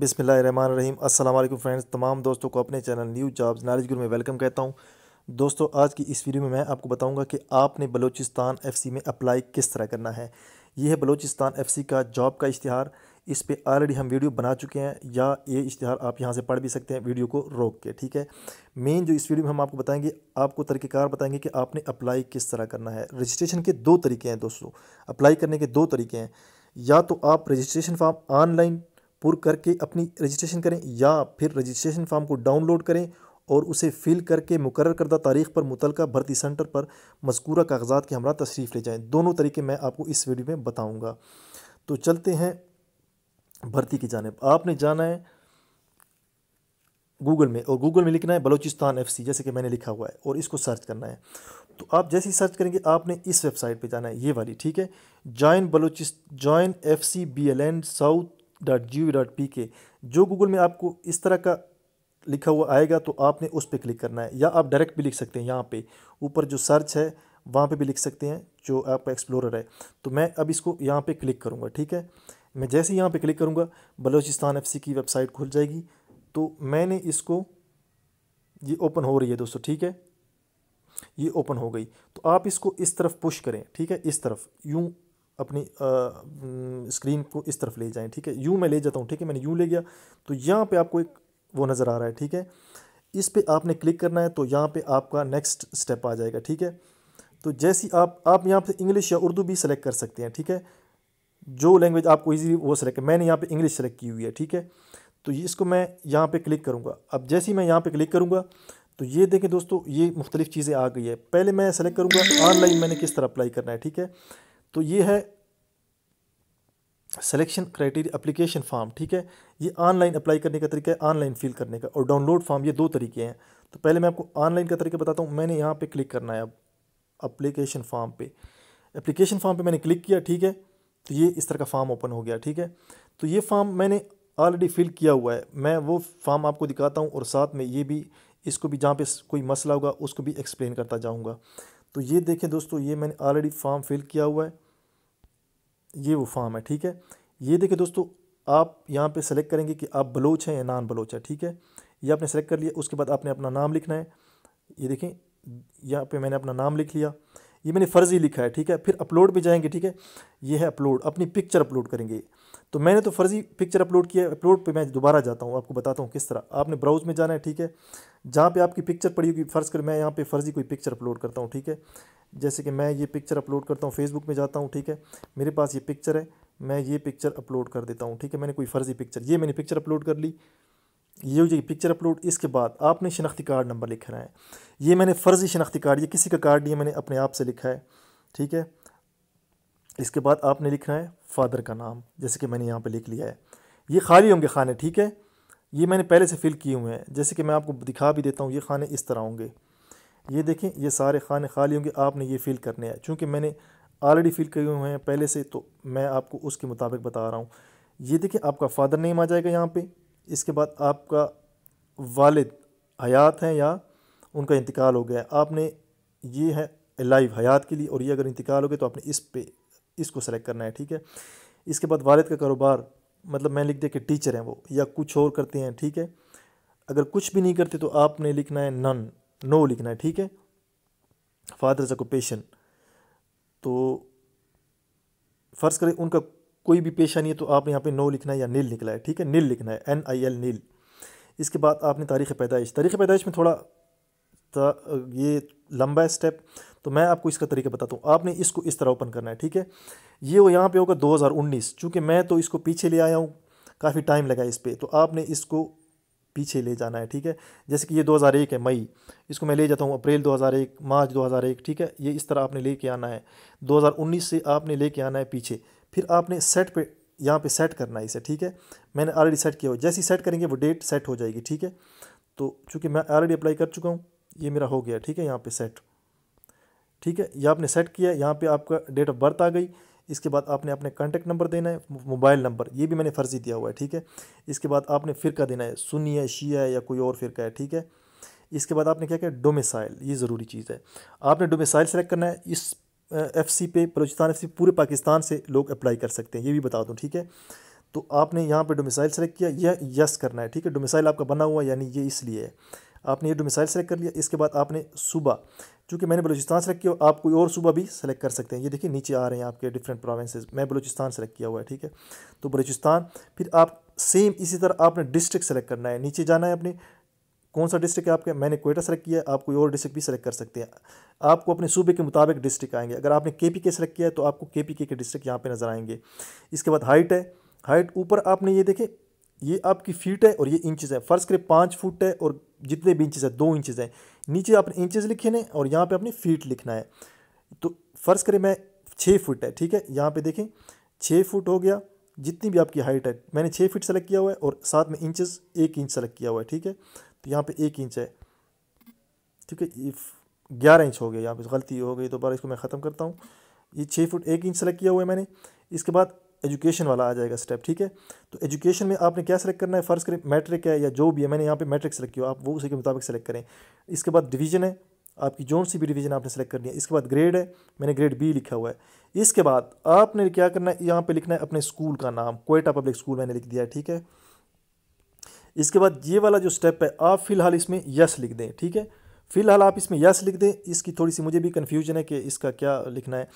बिसमिल्ल रहीम अस्सलाम वालेकुम फ्रेंड्स तमाम दोस्तों को अपने चैनल न्यू जॉब्स नॉलेज गुरु में वेलकम कहता हूं दोस्तों आज की इस वीडियो में मैं आपको बताऊंगा कि आपने एफ़ एफसी में अप्लाई किस तरह करना है यह है एफ एफसी का जॉब का इश्तहार इस पर ऑलरेडी हम वीडियो बना चुके हैं या ये इश्तहार आप यहाँ से पढ़ भी सकते हैं वीडियो को रोक के ठीक है मेन जो इस वीडियो में हम आपको बताएंगे आपको तरीक़ेकार बताएंगे कि आपने अप्लाई किस तरह करना है रजिस्ट्रेशन के दो तरीके हैं दोस्तों अप्लाई करने के दो तरीके हैं या तो आप रजिस्ट्रेशन फॉर्म ऑनलाइन पुर करके अपनी रजिस्ट्रेशन करें या फिर रजिस्ट्रेशन फॉर्म को डाउनलोड करें और उसे फिल करके मुकर करदा तारीख पर मुतल भर्ती सेंटर पर मजकूरा कागजात के हमरा तशरीफ़ ले जाएँ दोनों तरीके मैं आपको इस वीडियो में बताऊँगा तो चलते हैं भर्ती की जानब आपने जाना है गूगल में और गूगल में लिखना है बलोचिस्तान एफ जैसे कि मैंने लिखा हुआ है और इसको सर्च करना है तो आप जैसे ही सर्च करेंगे आपने इस वेबसाइट पर जाना है ये वाली ठीक है जॉइन बलोचि join F C B L N south dot G dot P K जो गूगल में आपको इस तरह का लिखा हुआ आएगा तो आपने उस पर क्लिक करना है या आप डायरेक्ट भी लिख सकते हैं यहाँ पे ऊपर जो सर्च है वहाँ पे भी लिख सकते हैं जो आपका एक्सप्लोरर है तो मैं अब इसको यहाँ पे क्लिक करूँगा ठीक है मैं जैसे ही यहाँ पे क्लिक करूँगा बलोचिस्तान एफ की वेबसाइट खुल जाएगी तो मैंने इसको ये ओपन हो रही है दोस्तों ठीक है ये ओपन हो गई तो आप इसको इस तरफ पुश करें ठीक है इस तरफ यूँ अपनी स्क्रीन को इस तरफ ले जाएं ठीक है यू मैं ले जाता हूँ ठीक है मैंने यू ले गया तो यहाँ पे आपको एक वो नज़र आ रहा है ठीक है इस पर आपने क्लिक करना है तो यहाँ पे आपका नेक्स्ट स्टेप आ जाएगा ठीक है तो जैसी आप आप यहाँ पे इंग्लिश या उर्दू भी सिलेक्ट कर सकते हैं ठीक है जो लैंग्वेज आपको ईजी वो सिलेक्ट मैंने यहाँ पर इंग्लिश सेलेक्ट की हुई है ठीक है तो इसको मैं यहाँ पर क्लिक करूँगा अब जैसी मैं यहाँ पर क्लिक करूँगा तो ये देखें दोस्तों ये मुख्तलिफ चीज़ें आ गई है पहले मैं सेलेक्ट करूँगा ऑनलाइन मैंने किस तरह अप्लाई करना है ठीक है तो ये है सिलेक्शन क्राइटेरिया अप्लीकेशन फॉर्म ठीक है ये ऑनलाइन अप्लाई करने का तरीका है ऑनलाइन फिल करने का और डाउनलोड फॉर्म ये दो तरीके हैं तो पहले मैं आपको ऑनलाइन का तरीका बताता हूँ मैंने यहाँ पे क्लिक करना है अब अप्लीकेशन फॉर्म पे अप्लीकेशन फॉर्म पे मैंने क्लिक किया ठीक है तो ये इस तरह का फॉर्म ओपन हो गया ठीक है तो ये फॉर्म मैंने ऑलरेडी फिल किया हुआ है मैं वो फॉर्म आपको दिखाता हूँ और साथ में ये भी इसको भी जहाँ पर कोई मसला होगा उसको भी एक्सप्लेन करता जाऊँगा तो ये देखें दोस्तों ये मैंने ऑलरेडी फॉर्म फिल किया हुआ है ये वो फॉर्म है ठीक है ये देखिए दोस्तों आप यहाँ पे सेलेक्ट करेंगे कि आप बलोच हैं या नॉन बलोच है ठीक है ये आपने सेलेक्ट कर लिया उसके बाद आपने अपना नाम लिखना है ये देखें यहाँ पे मैंने अपना नाम लिख लिया ये मैंने फर्जी लिखा है ठीक है फिर अपलोड पे जाएंगे ठीक है ये है अपलोड अपनी पिक्चर अपलोड करेंगे तो मैंने तो फर्जी पिक्चर अपलोड किया अपलोड पे मैं दोबारा जाता हूँ आपको बताता हूँ किस तरह आपने ब्राउज में जाना है ठीक है जहाँ पे आपकी पिक्चर पड़ी होगी फ़र्ज कर मैं यहाँ पे फर्जी कोई पिक्चर अपलोड करता हूँ ठीक है जैसे कि मैं ये पिक्चर अपलोड करता हूँ फेसबुक में जाता हूँ ठीक है मेरे पास ये पिक्चर है मैं ये पिक्चर अपलोड कर देता हूँ ठीक है मैंने कोई फर्जी पिक्चर ये मैंने पिक्चर अपलोड कर ली ये हो जाएगी पिक्चर अपलोड इसके बाद आपने शनाख्ती कार्ड नंबर लिखना है ये मैंने फ़र्जी शनाख्ती कार्ड ये किसी का कार्ड है मैंने अपने आप से लिखा है ठीक है इसके बाद आपने लिखना है फादर का नाम जैसे कि मैंने यहाँ पर लिख लिया है ये खाली होंगे खाने ठीक है ये मैंने पहले से फिल किए हुए हैं जैसे कि मैं आपको दिखा भी देता हूँ ये खाने इस तरह होंगे ये देखें ये सारे खाने खाली होंगे आपने ये फिल करने हैं चूँकि मैंने ऑलरेडी फिल किए हुए हैं पहले से तो मैं आपको उसके मुताबिक बता रहा हूँ ये देखिए आपका फादर नेम आ जाएगा यहाँ पे इसके बाद आपका वालिद हयात हैं या उनका इंतकाल हो गया आपने ये है लाइव हयात के लिए और ये अगर इंतकाल हो गया तो आपने इस पर इसको सेलेक्ट करना है ठीक है इसके बाद वालद का कारोबार मतलब मैं लिख दिया कि टीचर हैं वो या कुछ और करते हैं ठीक है अगर कुछ भी नहीं करते तो आपने लिखना है नन नो लिखना है ठीक है फादर्स ऑक्यूपेशन तो फ़र्ज़ करें उनका कोई भी पेशा नहीं है तो आपने यहाँ पे नो लिखना है या नील निकला है ठीक है नील लिखना है एन आई एल नील इसके बाद आपने तारीख़ पैदाइश तारीख़ पैदाइश में थोड़ा ये लंबा है स्टेप तो मैं आपको इसका तरीका बताता हूँ आपने इसको इस तरह ओपन करना है ठीक है ये वो यहाँ पे होगा 2019 चूँकि मैं तो इसको पीछे ले आया हूँ काफ़ी टाइम लगा इस पर तो आपने इसको पीछे ले जाना है ठीक है जैसे कि ये 2001 है मई इसको मैं ले जाता हूँ अप्रैल 2001 मार्च 2001 ठीक है ये इस तरह आपने लेके आना है 2019 से आपने लेके आना है पीछे फिर आपने सेट पे यहाँ पे सेट करना है इसे ठीक है मैंने ऑलरेडी सेट किया हो जैसे ही सेट करेंगे वो डेट सेट हो जाएगी ठीक है तो चूँकि मैं ऑलरेडी अप्लाई कर चुका हूँ ये मेरा हो गया ठीक है यहाँ पर सेट ठीक है ये आपने सेट किया यहाँ पे आपका डेट ऑफ बर्थ आ गई इसके बाद आपने अपने कॉन्टैक्ट नंबर देना है मोबाइल नंबर ये भी मैंने फर्जी दिया हुआ है ठीक है इसके बाद आपने फ़िरका देना है सुनी है शी है या कोई और फ़िरका है ठीक है इसके बाद आपने क्या किया डोमिसाइल ये ज़रूरी चीज़ है आपने डोमिसाइल सेलेक्ट करना है इस एफ सी पे बलोचिस्तान एफ सी पूरे पाकिस्तान से लोग अप्लाई कर सकते हैं ये भी बता दूँ ठीक है तो आपने यहाँ पर डोमिसाइल सेलेक्ट किया यह यस करना है ठीक है डोमिसाइल आपका बना हुआ यानी ये इसलिए है आपने ये डोमिसाइल सेलेक्ट कर लिया इसके बाद आपने सूबा चूँकि मैंने बलूचिस्तान सेलेक्ट किया आप कोई और सूबा भी सेलेक्ट कर सकते हैं ये देखिए नीचे आ रहे हैं आपके डिफरेंट प्रोविंसेस मैं बलूचिस्तान सेलेक्ट किया हुआ है ठीक है तो बलूचिस्तान फिर आप सेम इसी तरह आपने डिस्ट्रिक्ट सेलेक्ट करना है नीचे जाना है अपने कौन सा डिस्ट्रिक्ट है आपके मैंने कोयटा सेलेक्ट किया है आप कोई और डिस्ट्रिक्ट भी सेलेक्ट कर सकते हैं आपको अपने सूबे के मुताबिक डिस्ट्रिक्ट आएंगे अगर आपने के पी के सेलेक्ट किया है तो आपको के पी के के डिस्ट्रिक्ट यहाँ पे नज़र आएंगे इसके बाद हाइट है हाइट ऊपर आपने ये देखे ये आपकी फीट है और ये इंचज़ है फ़र्स्ट करीब पाँच फुट है और जितने भी इंचज़ हैं दो इंचज़ हैं नीचे आपने इंचज़ लिखे हैं और यहाँ पर अपने फीट लिखना है तो फ़र्ज़ करें मैं छः फुट है ठीक है यहाँ पर देखें छः फुट हो गया जितनी भी आपकी हाइट है मैंने छः फीट सेलेक्ट किया हुआ है और साथ में इंचज़ एक इंच सेलेक्ट किया हुआ है ठीक है तो यहाँ पर एक इंच है ठीक है ग्यारह इंच हो गया यहाँ पर गलती हो गई दोबारा इसको मैं ख़त्म करता हूँ ये छः फुट एक इंच सेलेक्ट किया हुआ है मैंने इसके बाद एजुकेशन वाला आ जाएगा स्टेप ठीक है तो एजुकेशन में आपने क्या सेलेक्ट करना है फ़र्स्ट करें मैट्रिक है या जो भी है मैंने यहाँ पे मैट्रिक सेलेक्ट किया आप वो उसी के मुताबिक सेलेक्ट करें इसके बाद डिवीजन है आपकी जोन सी भी डिवीजन आपने सेलेक्ट करनी है इसके बाद ग्रेड है मैंने ग्रेड बी लिखा हुआ है इसके बाद आपने क्या करना है यहाँ पर लिखना है अपने स्कूल का नाम कोयटा पब्लिक स्कूल मैंने लिख दिया है ठीक है इसके बाद ये वाला जो स्टेप है आप फ़िलहाल इसमें यस लिख दें ठीक है फ़िलहाल आप इसमें यस लिख दें इसकी थोड़ी सी मुझे भी कन्फ्यूजन है कि इसका क्या लिखना है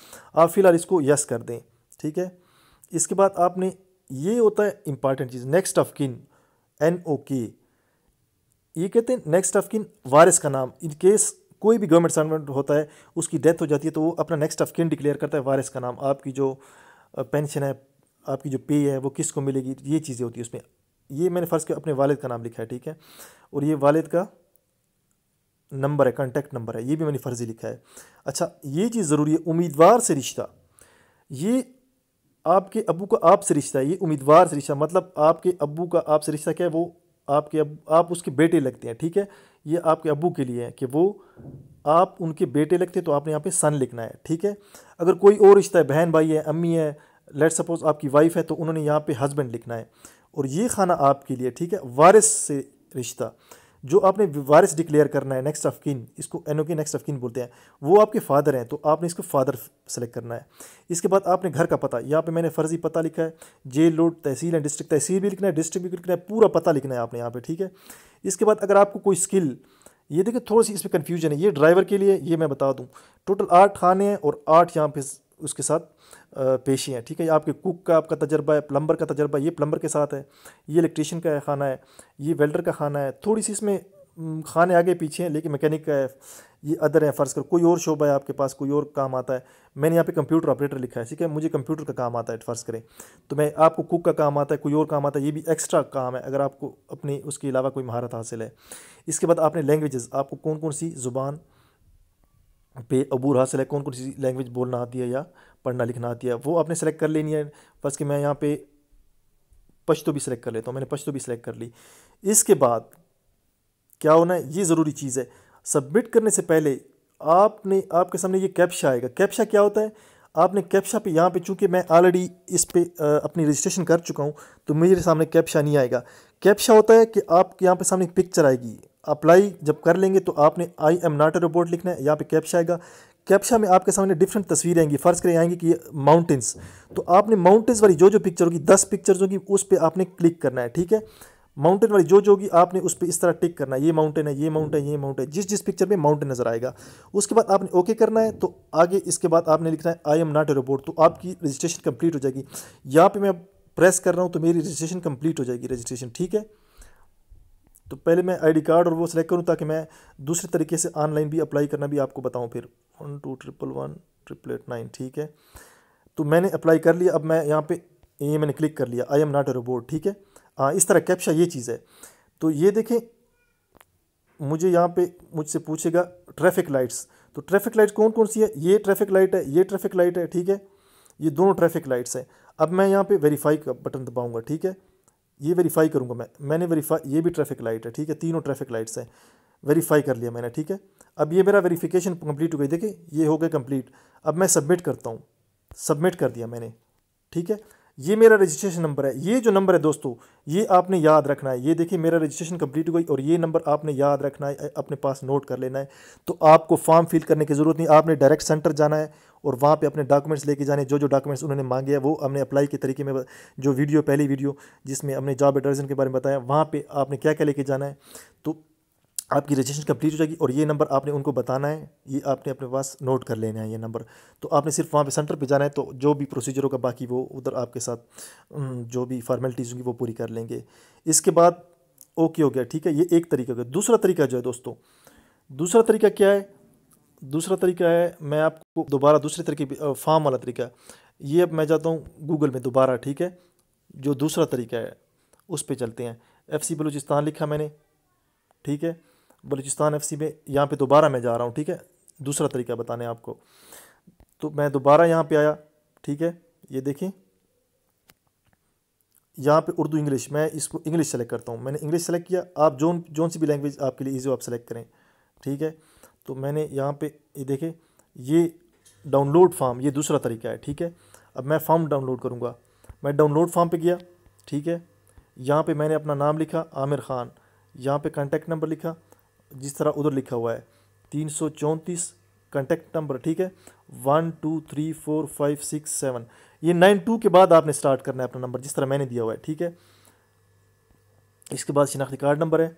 आप फ़िलहाल इसको यस कर दें ठीक है इसके बाद आपने ये होता है इंपॉर्टेंट चीज़ next of kin N O K ये कहते हैं नेक्स्ट ऑफ किन वारिस का नाम इन केस कोई भी गवर्नमेंट सर्वेंट होता है उसकी डेथ हो जाती है तो वो अपना नेक्स्ट ऑफ किन डिक्लेयर करता है वारिस का नाम आपकी जो पेंशन है आपकी जो पे है वो किसको मिलेगी ये चीज़ें होती है उसमें ये मैंने फ़र्ज़ किया अपने वालिद का नाम लिखा है ठीक है और ये वालिद का नंबर है कॉन्टैक्ट नंबर है ये भी मैंने फर्जी लिखा है अच्छा ये चीज़ ज़रूरी है उम्मीदवार से रिश्ता ये आपके अबू का आपसे रिश्ता है ये उम्मीदवार से रिश्ता मतलब आपके अबू का आपसे रिश्ता क्या है वो आपके अब आप उसके बेटे लगते हैं ठीक है ये आपके अबू के लिए है कि वो आप उनके बेटे लगते हैं तो आपने यहाँ पे सन लिखना है ठीक है अगर कोई और रिश्ता है बहन भाई है अम्मी है लेट सपोज आपकी वाइफ है तो उन्होंने यहाँ पे हस्बैंड लिखना है और ये खाना आपके लिए ठीक है वारिस से रिश्ता जो आपने वारिस डिक्लेयर करना है नेक्स्ट ऑफ किन इसको एनओ के नेक्स्ट ऑफ किन बोलते हैं वो आपके फादर हैं तो आपने इसको फादर सेलेक्ट करना है इसके बाद आपने घर का पता यहाँ पे मैंने फर्जी पता लिखा है जेल लोड तहसील है डिस्ट्रिक्ट तहसील भी लिखना है डिस्ट्रिक्ट भी लिखना है पूरा पता लिखना है आपने यहाँ पर ठीक है इसके बाद अगर आपको कोई स्किल ये देखिए थोड़ी सी इसमें कन्फ्यूजन है ये ड्राइवर के लिए ये मैं बता दूँ टोटल आठ खाने हैं और आठ यहाँ पे उसके साथ पेशे हैं ठीक है आपके कुक का आपका तजर्बा है प्लम्बर का तजर्बा ये प्लम्बर के साथ है ये इलेक्ट्रीशियन का खाना है ये वेल्डर का खाना है थोड़ी सी इसमें खाने आगे पीछे हैं लेकिन मैकेनिक का है ये अदर है फ़र्ज़ कर कोई और शोबा है आपके पास कोई और काम आता है मैंने यहाँ पे कंप्यूटर ऑपरेटर लिखा है ठीक है मुझे कंप्यूटर का काम आता है फ़र्ज़ करें तो मैं आपको कुक का काम आता है कोई और काम आता है ये भी एक्स्ट्रा काम है अगर आपको अपनी उसके अलावा कोई महारत हासिल है इसके बाद आपने लैंग्वेजेस आपको कौन कौन सी ज़ुबान पे अबूर हासिल है कौन कौन सी लैंग्वेज बोलना आती है या पढ़ना लिखना आती है वो आपने सेलेक्ट कर लेनी है बस कि मैं यहाँ पे पश्तो भी सिलेक्ट कर लेता हूँ मैंने पश्तो भी सिलेक्ट कर ली इसके बाद क्या होना है ये ज़रूरी चीज़ है सबमिट करने से पहले आपने आपके सामने ये कैप्शा आएगा कैप्शा क्या होता है आपने कैप्शा पे यहाँ पे चूंकि मैं ऑलरेडी इस पे आ, अपनी रजिस्ट्रेशन कर चुका हूँ तो मेरे सामने कैप्शा नहीं आएगा कैप्शा होता है कि आपके यहाँ पे सामने पिक्चर आएगी अप्लाई जब कर लेंगे तो आपने I am naught A robot लिखना है यहाँ पे कैप्शा आएगा कैप्शा में आपके सामने डिफरेंट तस्वीरें आएंगी फ़र्ज़ करें आएंगी कि माउंटेंस तो आपने माउंटेंस वाली जो जो पिक्चर होगी दस पिक्चर्स होगी उस पर आपने क्लिक करना है ठीक है माउंटेन वाली जो जो होगी आपने उस पर इस तरह टिक करना है ये माउंटेन है ये माउंटेन ये माउंटेन जिस जिस पिक्चर में माउंटेन नजर आएगा उसके बाद आपने ओके करना है तो आगे इसके बाद आपने लिखना है I am not a robot तो आपकी रजिस्ट्रेशन कंप्लीट हो जाएगी यहाँ पे मैं प्रेस कर रहा हूँ तो मेरी रजिस्ट्रेशन कंप्लीट हो जाएगी रजिस्ट्रेशन ठीक है तो पहले मैं आईडी कार्ड और वो सेलेक्ट करूँ ताकि मैं दूसरे तरीके से ऑनलाइन भी अप्लाई करना भी आपको बताऊँ फिर one two triple one triple eight nine ठीक है तो मैंने अप्लाई कर लिया अब मैं यहाँ पे ये मैंने क्लिक कर लिया I am not a robot ठीक है हाँ इस तरह कैप्शा ये चीज़ है तो ये देखें मुझे यहाँ पर मुझसे पूछेगा ट्रैफिक लाइट्स तो ट्रैफिक लाइट कौन कौन सी है ये ट्रैफिक लाइट है ये ट्रैफिक लाइट है ठीक है ये दोनों ट्रैफिक लाइट्स हैं अब मैं यहाँ पर वेरीफाई का बटन दबाऊँगा ठीक है ये वेरीफाई करूँगा मैं मैंने वेरीफाई ये भी ट्रैफिक लाइट है ठीक है तीनों ट्रैफिक लाइट्स हैं वेरीफाई कर लिया मैंने ठीक है अब ये मेरा वेरीफिकेशन कम्प्लीट हो गई देखिए ये हो गया कंप्लीट अब मैं सबमिट करता हूँ सबमिट कर दिया मैंने ठीक है ये मेरा रजिस्ट्रेशन नंबर है ये जो नंबर है दोस्तों ये आपने याद रखना है ये देखिए मेरा रजिस्ट्रेशन कंप्लीट हो गई और ये नंबर आपने याद रखना है अपने पास नोट कर लेना है तो आपको फॉर्म फिल करने की ज़रूरत नहीं आपने डायरेक्ट सेंटर जाना है और वहाँ पे अपने डॉक्यूमेंट्स लेके जाने जो जो डॉक्यूमेंट्स उन्होंने मांगे हैं वो हमने अप्लाई के तरीके में जो वीडियो पहली वीडियो जिसमें हमने जॉब एडवर्जन के बारे में बताया वहाँ पर आपने क्या क्या लेके जाना है तो आपकी रजिस्ट्रेशन कंप्लीट हो जाएगी और ये नंबर आपने उनको बताना है ये आपने अपने पास नोट कर लेना है ये नंबर तो आपने सिर्फ वहाँ पे सेंटर पे जाना है तो जो भी प्रोसीजर होगा बाकी वो उधर आपके साथ जो भी फॉर्मेलिटीज़ होंगी वो पूरी कर लेंगे इसके बाद ओके हो गया ठीक है ये एक तरीका हो गया दूसरा तरीका जो है दोस्तों दूसरा तरीका क्या है दूसरा तरीका है मैं आपको दोबारा दूसरे तरीके फार्म वाला तरीका ये अब मैं जाता हूँ गूगल में दोबारा ठीक है जो दूसरा तरीका है उस पर चलते हैं एफ सी बलूचिस्तान लिखा मैंने ठीक है बलूचिस्तान एफ में यहाँ पर दोबारा मैं जा रहा हूँ ठीक है दूसरा तरीका बताने आपको तो मैं दोबारा यहाँ पर आया ठीक है ये देखें यहाँ पे उर्दू इंग्लिश मैं इसको इंग्लिश सेलेक्ट करता हूँ मैंने इंग्लिश सेलेक्ट किया आप जोन जोन सी भी लैंग्वेज आपके लिए ईजी आप सेलेक्ट करें ठीक है तो मैंने यहाँ पे ये देखे ये डाउनलोड फॉर्म ये दूसरा तरीका है ठीक है अब मैं फॉर्म डाउनलोड करूँगा मैं डाउनलोड फॉर्म पे गया ठीक है यहाँ पे मैंने अपना नाम लिखा आमिर ख़ान यहाँ पर कॉन्टैक्ट नंबर लिखा जिस तरह उधर लिखा हुआ है तीन सौ चौंतीस कंटेक्ट नंबर ठीक है one two three four five six seven ये नाइन टू के बाद आपने स्टार्ट करना है अपना नंबर जिस तरह मैंने दिया हुआ है ठीक है इसके बाद शिनाख्ती कार्ड नंबर है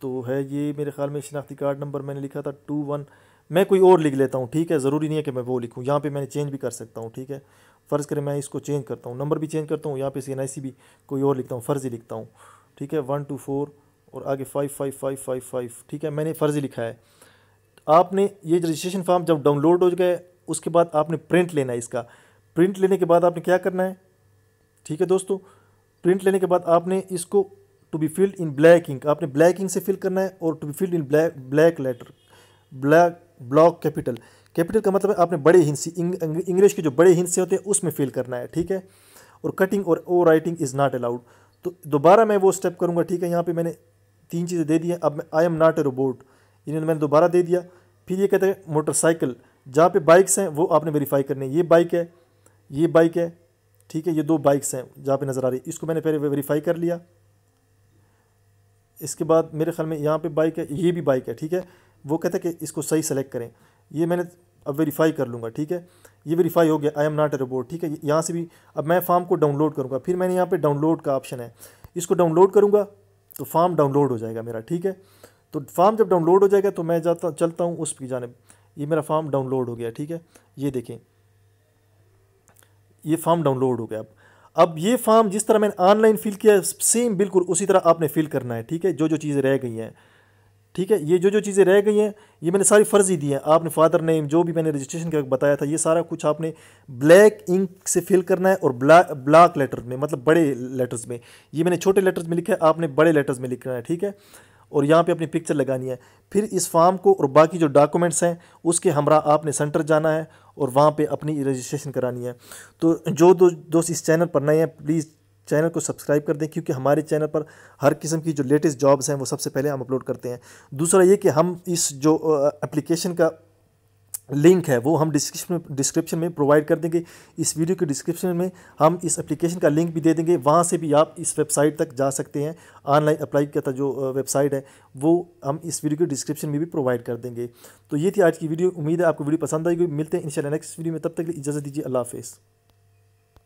तो है ये मेरे ख्याल में शिनाख्ती कार्ड नंबर मैंने लिखा था टू वन मैं कोई और लिख लेता हूँ ठीक है ज़रूरी नहीं है कि मैं वो लिखूँ यहाँ पे मैंने चेंज भी कर सकता हूँ ठीक है फ़र्ज़ करें मैं इसको चेंज करता हूँ नंबर भी चेंज करता हूँ यहाँ पे सी एन भी कोई और लिखता हूँ फ़र्ज़ ही लिखता हूँ ठीक है वन टू फोर और आगे five five five five five ठीक है मैंने फ़र्ज़ी लिखा है आपने ये रजिस्ट्रेशन फॉर्म जब डाउनलोड हो गया उसके बाद आपने प्रिंट लेना है इसका प्रिंट लेने के बाद आपने क्या करना है ठीक है दोस्तों प्रिंट लेने के बाद आपने इसको to be filled in black ink आपने ब्लैक इंक से फिल करना है और to be filled in black black letter black block capital capital का मतलब है आपने बड़े हिंद इंग्लिश के जो बड़े हिंसे से होते हैं उसमें फिल करना है ठीक है और कटिंग और over writing is not allowed तो दोबारा मैं वो स्टेप करूँगा ठीक है यहाँ पे मैंने तीन चीज़ें दे दी हैं अब I am not a robot इन्होंने मैंने दोबारा दे दिया फिर ये कहते हैं मोटरसाइकिल जहाँ पे बाइक्स हैं वो आपने वेरीफाई करनी है ये बाइक है ये बाइक है ठीक है ये दो बाइक्स हैं जहाँ पे नज़र आ रही इसको मैंने पहले वेरीफाई कर लिया इसके बाद मेरे ख्याल में यहाँ पे बाइक है ये भी बाइक है ठीक है वो कहता है कि इसको सही सेलेक्ट करें ये मैंने अब वेरीफाई कर लूँगा ठीक है ये वेरीफाई हो गया I am not a robot ठीक है यहाँ से भी अब मैं फॉर्म को डाउनलोड करूँगा फिर मैंने यहाँ पर डाउनलोड का ऑप्शन है इसको डाउनलोड करूँगा तो फॉर्म डाउनलोड हो जाएगा मेरा ठीक है तो फॉर्म जब डाउनलोड हो जाएगा तो मैं जाता चलता हूँ उस की जानब ये मेरा फॉर्म डाउनलोड हो गया ठीक है ये देखें ये फॉर्म डाउनलोड हो गया अब अब ये फॉर्म जिस तरह मैंने ऑनलाइन फिल किया सेम बिल्कुल उसी तरह आपने फिल करना है ठीक है जो जो चीज़ें रह गई हैं ठीक है ये जो जो चीज़ें रह गई हैं ये मैंने सारी फ़र्ज़ी दी हैं आपने फादर नेम जो भी मैंने रजिस्ट्रेशन का बताया था ये सारा कुछ आपने ब्लैक इंक से फिल करना है और ब्लैक ब्लैक लेटर में मतलब बड़े लेटर्स में ये मैंने छोटे लेटर्स में लिखा है आपने बड़े लेटर्स में लिखना है ठीक है और यहाँ पे अपनी पिक्चर लगानी है फिर इस फॉर्म को और बाकी जो डॉक्यूमेंट्स हैं उसके हमरा आपने सेंटर जाना है और वहाँ पे अपनी रजिस्ट्रेशन करानी है तो जो दो दोस्त इस चैनल पर नए हैं प्लीज़ चैनल को सब्सक्राइब कर दें क्योंकि हमारे चैनल पर हर किस्म की जो लेटेस्ट जॉब्स हैं वो सबसे पहले हम अपलोड करते हैं दूसरा ये कि हम इस जो एप्लीकेशन का लिंक है वो हम डिस्क्रिप्शन में डिस्क्रिप्शन में प्रोवाइड कर देंगे इस वीडियो के डिस्क्रिप्शन में हम इस एप्लीकेशन का लिंक भी दे देंगे वहाँ से भी आप इस वेबसाइट तक जा सकते हैं ऑनलाइन अप्लाई का जो वेबसाइट है वो हम इस वीडियो के डिस्क्रिप्शन में भी प्रोवाइड कर देंगे तो ये थी आज की वीडियो उम्मीद है आपको वीडियो पसंद आएगी मिलते हैं इंशाल्लाह नेक्स्ट वीडियो में तब तक इजाज़त दीजिए अल्लाह हाफिज़